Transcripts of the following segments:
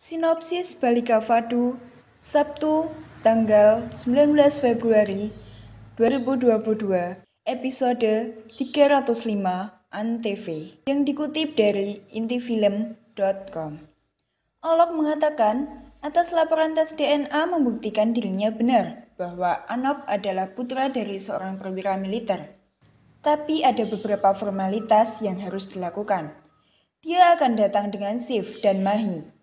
Sinopsis Balika Fatu, Sabtu, tanggal 19 Februari 2022, episode 305 ANTV, yang dikutip dari intifilm.com. Olok mengatakan, atas laporan tes DNA membuktikan dirinya benar bahwa Anop adalah putra dari seorang perwira militer. Tapi ada beberapa formalitas yang harus dilakukan. Dia akan datang dengan Sif dan Mahi,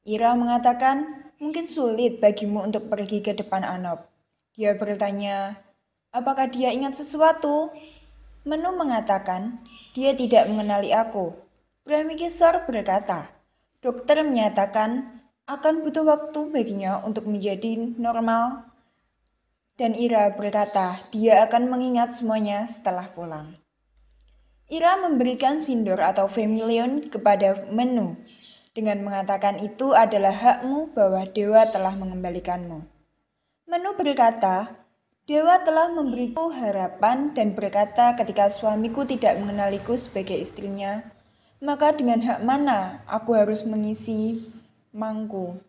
Ira mengatakan, mungkin sulit bagimu untuk pergi ke depan Anop. Dia bertanya, apakah dia ingat sesuatu? Menu mengatakan, dia tidak mengenali aku. Brahmikisor berkata, dokter menyatakan akan butuh waktu baginya untuk menjadi normal. Dan Ira berkata, dia akan mengingat semuanya setelah pulang. Ira memberikan sindor atau familion kepada menu dengan mengatakan itu adalah hakmu bahwa dewa telah mengembalikanmu. Menu berkata, Dewa telah memberiku harapan dan berkata ketika suamiku tidak mengenaliku sebagai istrinya, maka dengan hak mana aku harus mengisi mangku?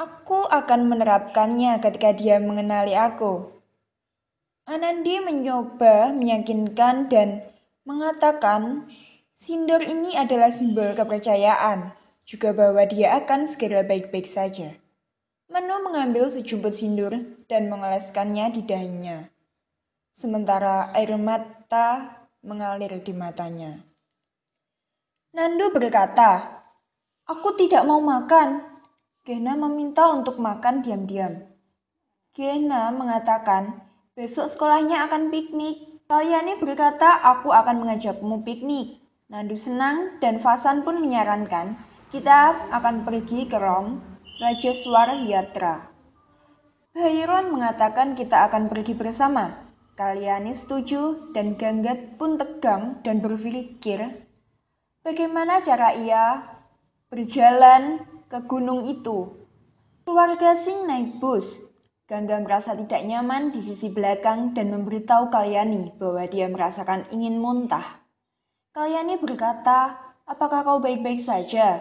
Aku akan menerapkannya ketika dia mengenali aku. Anandi mencoba meyakinkan dan mengatakan Sindor ini adalah simbol kepercayaan, juga bahwa dia akan segera baik-baik saja. Menu mengambil sejumput sindur dan mengoleskannya di dahinya. Sementara air mata mengalir di matanya. Nando berkata, Aku tidak mau makan. Gena meminta untuk makan diam-diam. Gena mengatakan, besok sekolahnya akan piknik. Kaliani berkata, aku akan mengajakmu piknik. Nandu Senang dan Fasan pun menyarankan kita akan pergi ke Rom, Raja Suara Yatra. Bairon mengatakan kita akan pergi bersama. Kalyani setuju dan Gangget pun tegang dan berpikir bagaimana cara ia berjalan ke gunung itu. Keluarga sing naik bus. Gangga merasa tidak nyaman di sisi belakang dan memberitahu Kaliani bahwa dia merasakan ingin muntah. Kalyani berkata, apakah kau baik-baik saja?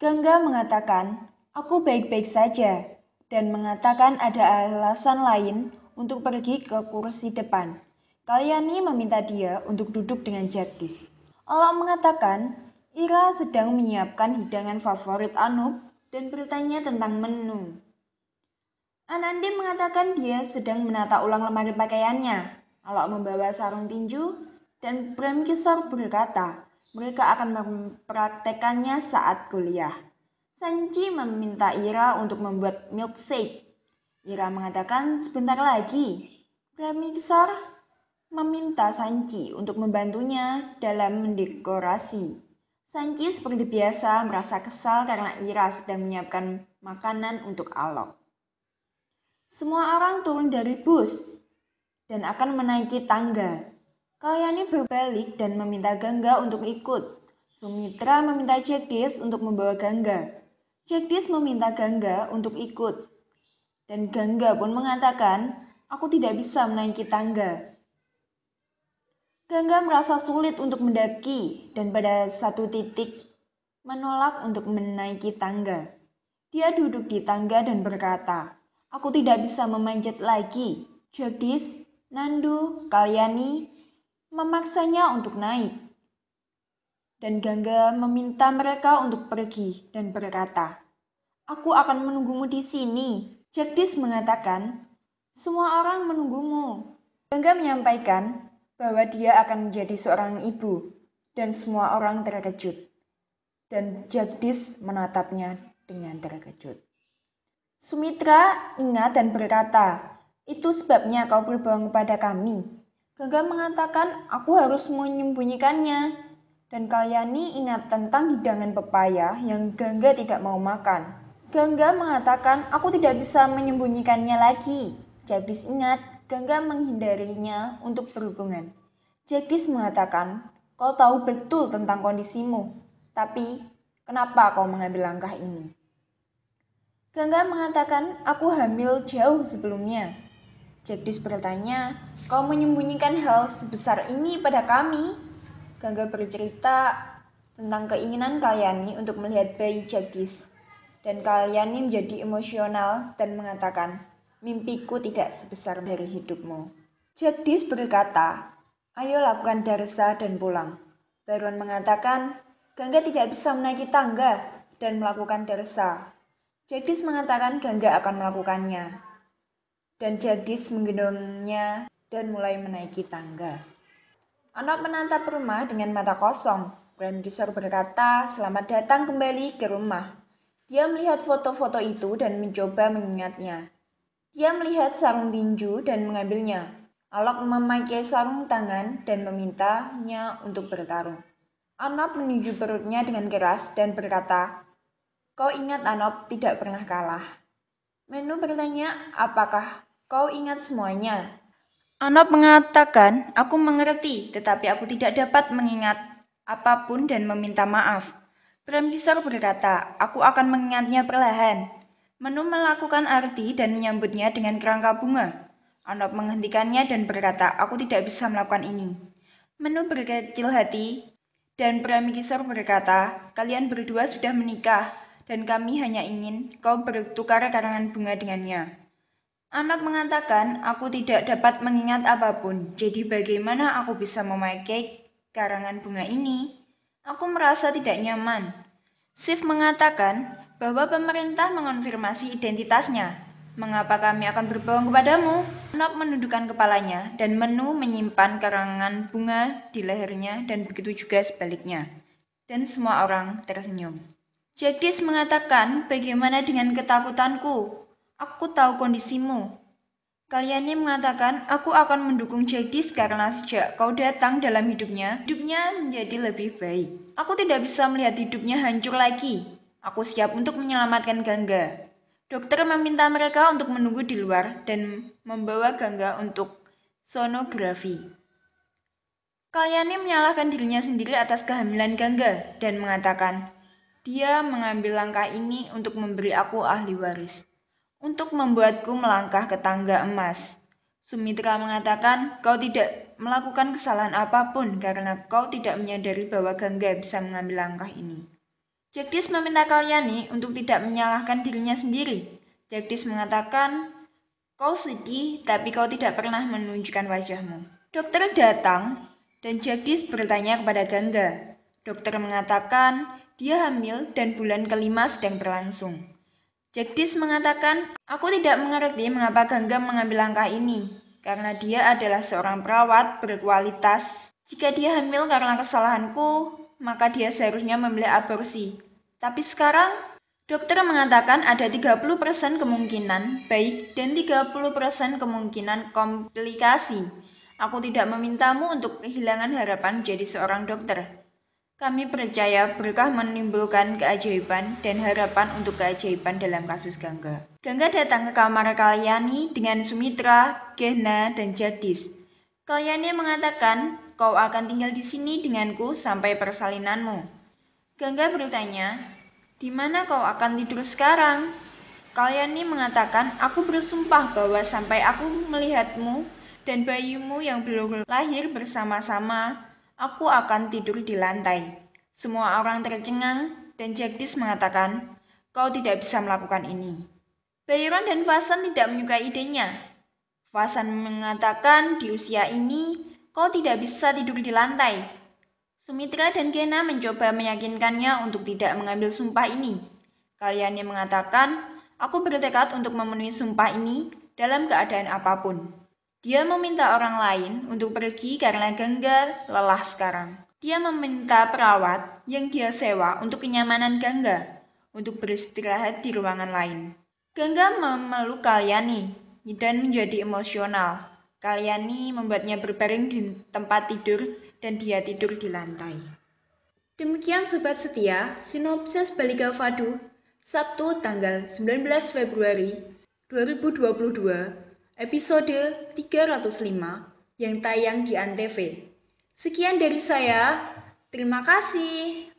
Gangga mengatakan, aku baik-baik saja, dan mengatakan ada alasan lain untuk pergi ke kursi depan. Kalyani meminta dia untuk duduk dengan Jagdis. Allah mengatakan, Ira sedang menyiapkan hidangan favorit Anup dan bertanya tentang menu. Anandi mengatakan dia sedang menata ulang lemari pakaiannya. Allah membawa sarung tinju dan Prem Kisor berkata, mereka akan mempraktekannya saat kuliah. Sanji meminta Ira untuk membuat milkshake. Ira mengatakan sebentar lagi. Kisor meminta Sanji untuk membantunya dalam mendekorasi. Sanji seperti biasa merasa kesal karena Ira sedang menyiapkan makanan untuk Alok. Semua orang turun dari bus dan akan menaiki tangga. Kalyani berbalik dan meminta Gangga untuk ikut. Sumitra meminta Jagdis untuk membawa Gangga. Jagdis meminta Gangga untuk ikut. Dan Gangga pun mengatakan, aku tidak bisa menaiki tangga. Gangga merasa sulit untuk mendaki dan pada satu titik menolak untuk menaiki tangga. Dia duduk di tangga dan berkata, Aku tidak bisa memanjat lagi. Jagdis, Nandu, Kalyani, memaksanya untuk naik. Dan Gangga meminta mereka untuk pergi dan berkata, Aku akan menunggumu di sini. Jagdis mengatakan, semua orang menunggumu. Gangga menyampaikan bahwa dia akan menjadi seorang ibu dan semua orang terkejut. Dan Jagdis menatapnya dengan terkejut. Sumitra ingat dan berkata, itu sebabnya kau berbohong kepada kami. Gaga mengatakan aku harus menyembunyikannya. Dan Kalyani ingat tentang hidangan pepaya yang Gangga tidak mau makan. Gangga mengatakan aku tidak bisa menyembunyikannya lagi. Jagdis ingat Gangga menghindarinya untuk berhubungan. Jagdis mengatakan, kau tahu betul tentang kondisimu, tapi kenapa kau mengambil langkah ini? Gangga mengatakan, aku hamil jauh sebelumnya. Jagdish bertanya, kau menyembunyikan hal sebesar ini pada kami? Gangga bercerita tentang keinginan Kalyani untuk melihat bayi Jadis. Dan Kalyani menjadi emosional dan mengatakan, mimpiku tidak sebesar dari hidupmu. Jadis berkata, ayo lakukan darsa dan pulang. Baron mengatakan, Gangga tidak bisa menaiki tangga dan melakukan darsa. Jadis mengatakan Gangga akan melakukannya dan Jagis menggendongnya dan mulai menaiki tangga. Anak menatap rumah dengan mata kosong. Grand Kisor berkata, selamat datang kembali ke rumah. Dia melihat foto-foto itu dan mencoba mengingatnya. Dia melihat sarung tinju dan mengambilnya. Alok memakai sarung tangan dan memintanya untuk bertarung. Anop menuju perutnya dengan keras dan berkata, Kau ingat Anop tidak pernah kalah. Menu bertanya, apakah Kau ingat semuanya? Anop mengatakan, aku mengerti, tetapi aku tidak dapat mengingat apapun dan meminta maaf. Premisor berkata, aku akan mengingatnya perlahan. Menu melakukan arti dan menyambutnya dengan kerangka bunga. Anop menghentikannya dan berkata, aku tidak bisa melakukan ini. Menu berkecil hati dan Premisor berkata, kalian berdua sudah menikah dan kami hanya ingin kau bertukar karangan bunga dengannya. Anak mengatakan, aku tidak dapat mengingat apapun, jadi bagaimana aku bisa memakai karangan bunga ini? Aku merasa tidak nyaman. Sif mengatakan bahwa pemerintah mengonfirmasi identitasnya. Mengapa kami akan berbohong kepadamu? Anak menundukkan kepalanya dan Menu menyimpan karangan bunga di lehernya dan begitu juga sebaliknya. Dan semua orang tersenyum. Jagdis mengatakan, bagaimana dengan ketakutanku? Aku tahu kondisimu. Kalian ini mengatakan, aku akan mendukung Jagdis karena sejak kau datang dalam hidupnya, hidupnya menjadi lebih baik. Aku tidak bisa melihat hidupnya hancur lagi. Aku siap untuk menyelamatkan Gangga. Dokter meminta mereka untuk menunggu di luar dan membawa Gangga untuk sonografi. Kalyani menyalahkan dirinya sendiri atas kehamilan Gangga dan mengatakan, dia mengambil langkah ini untuk memberi aku ahli waris untuk membuatku melangkah ke tangga emas. Sumitra mengatakan, kau tidak melakukan kesalahan apapun karena kau tidak menyadari bahwa Gangga bisa mengambil langkah ini. Jagdis meminta Kalyani untuk tidak menyalahkan dirinya sendiri. Jagdis mengatakan, kau sedih tapi kau tidak pernah menunjukkan wajahmu. Dokter datang dan Jagdis bertanya kepada Gangga. Dokter mengatakan dia hamil dan bulan kelima sedang berlangsung. Jackdis mengatakan, aku tidak mengerti mengapa Gangga mengambil langkah ini, karena dia adalah seorang perawat berkualitas. Jika dia hamil karena kesalahanku, maka dia seharusnya memilih aborsi. Tapi sekarang, dokter mengatakan ada 30% kemungkinan baik dan 30% kemungkinan komplikasi. Aku tidak memintamu untuk kehilangan harapan menjadi seorang dokter. Kami percaya berkah menimbulkan keajaiban dan harapan untuk keajaiban dalam kasus Gangga. Gangga datang ke kamar Kalyani dengan Sumitra, Gehna, dan Jadis. Kalyani mengatakan, kau akan tinggal di sini denganku sampai persalinanmu. Gangga bertanya, di mana kau akan tidur sekarang? Kalyani mengatakan, aku bersumpah bahwa sampai aku melihatmu dan bayimu yang belum lahir bersama-sama, aku akan tidur di lantai. Semua orang tercengang dan Jagdis mengatakan, kau tidak bisa melakukan ini. Bayron dan Fasan tidak menyukai idenya. Fasan mengatakan di usia ini kau tidak bisa tidur di lantai. Sumitra dan Kena mencoba meyakinkannya untuk tidak mengambil sumpah ini. Kalian yang mengatakan, aku bertekad untuk memenuhi sumpah ini dalam keadaan apapun. Dia meminta orang lain untuk pergi karena genggar lelah sekarang. Dia meminta perawat yang dia sewa untuk kenyamanan Gangga untuk beristirahat di ruangan lain. Gangga memeluk Kalyani dan menjadi emosional. Kalyani membuatnya berbaring di tempat tidur dan dia tidur di lantai. Demikian Sobat Setia, sinopsis Baliga Fadu, Sabtu tanggal 19 Februari 2022, episode 305 yang tayang di Antv. Sekian dari saya. Terima kasih.